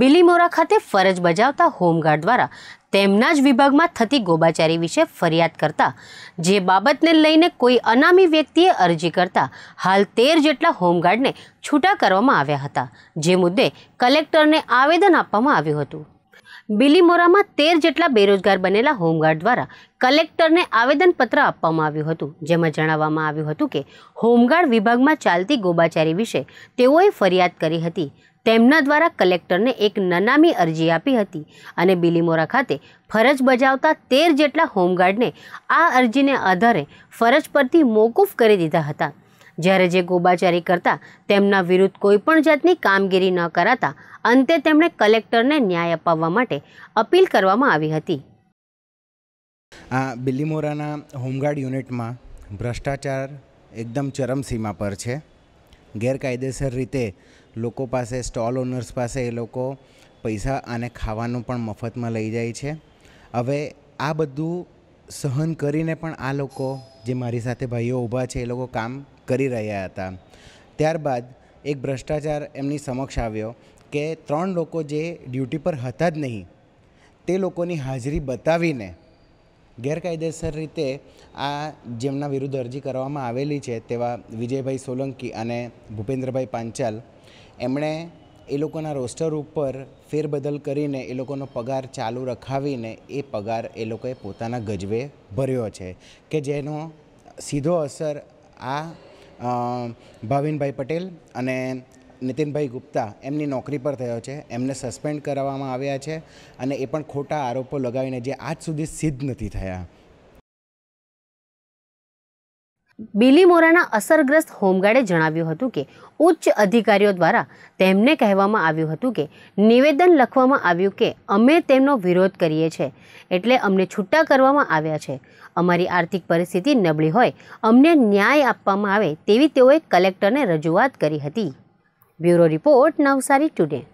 બિલીમોરા ખાતે ફરજ બજાવતા હોમગાર્ડ દ્વારા તેમના જ વિભાગમાં થતી ગોબાચારી વિશે ફરિયાદ કરતા જે બાબતને લઈને કોઈ અનામી વ્યક્તિએ અરજી કરતા હાલ તેર જેટલા હોમગાર્ડને છૂટા કરવામાં આવ્યા હતા જે મુદ્દે કલેક્ટરને આવેદન આપવામાં આવ્યું હતું બિલીમોરામાં તેર જેટલા બેરોજગાર બનેલા હોમગાર્ડ દ્વારા કલેક્ટરને આવેદનપત્ર આપવામાં આવ્યું હતું જેમાં જણાવવામાં આવ્યું હતું કે હોમગાર્ડ વિભાગમાં ચાલતી ગોબાચારી વિશે તેઓએ ફરિયાદ કરી હતી તેમના દ્વારા કલેક્ટરને એક નનામી અરજી આપી હતી અને બિલીમોરા ખાતે ફરજ બજાવતા તેર જેટલા હોમગાર્ડને આ અરજીને આધારે ફરજ પરથી મોકૂફ કરી દીધા હતા જ્યારે જે ગોબાચારી કરતા તેમના વિરુદ્ધ કોઈપણ જાતની કામગીરી ન કરાતા અંતે તેમણે કલેક્ટરને ન્યાય અપાવવા માટે અપીલ કરવામાં આવી હતી આ બિલીમોરાના હોમગાર્ડ યુનિટમાં ભ્રષ્ટાચાર એકદમ ચરમસીમા પર છે ગેરકાયદેસર રીતે લોકો પાસે સ્ટોલ ઓનર્સ પાસે એ લોકો પૈસા અને ખાવાનું પણ મફતમાં લઈ જાય છે હવે આ બધું સહન કરીને પણ આ લોકો જે મારી સાથે ભાઈઓ ઊભા છે એ લોકો કામ કરી રહ્યા હતા ત્યારબાદ એક ભ્રષ્ટાચાર એમની સમક્ષ આવ્યો કે ત્રણ લોકો જે ડ્યુટી પર હતા જ નહીં તે લોકોની હાજરી બતાવીને ગેરકાયદેસર રીતે આ જેમના વિરુદ્ધ અરજી કરવામાં આવેલી છે તેવા વિજયભાઈ સોલંકી અને ભૂપેન્દ્રભાઈ પાંચાલ એમણે એ લોકોના રોસ્ટર ઉપર ફેરબદલ કરીને એ લોકોનો પગાર ચાલુ રખાવીને એ પગાર એ લોકોએ પોતાના ગજવે ભર્યો છે કે જેનો સીધો અસર આ ભાવિનભાઈ પટેલ અને નીતિનભાઈ ગુપ્તા એમની નોકરી પર થયો છે એમને સસ્પેન્ડ કરવામાં આવ્યા છે અને એ પણ ખોટા આરોપો લગાવીને જે આજ સુધી સિદ્ધ નથી થયા બિલીમોરાના અસરગ્રસ્ત હોમગાર્ડે જણાવ્યું હતું કે ઉચ્ચ અધિકારીઓ દ્વારા તેમને કહેવામાં આવ્યું હતું કે નિવેદન લખવામાં આવ્યું કે અમે તેમનો વિરોધ કરીએ છીએ એટલે અમને છૂટા કરવામાં આવ્યા છે અમારી આર્થિક પરિસ્થિતિ નબળી હોય અમને ન્યાય આપવામાં આવે તેવી તેઓએ કલેક્ટરને રજૂઆત કરી હતી Bureau Report now, sorry, Today.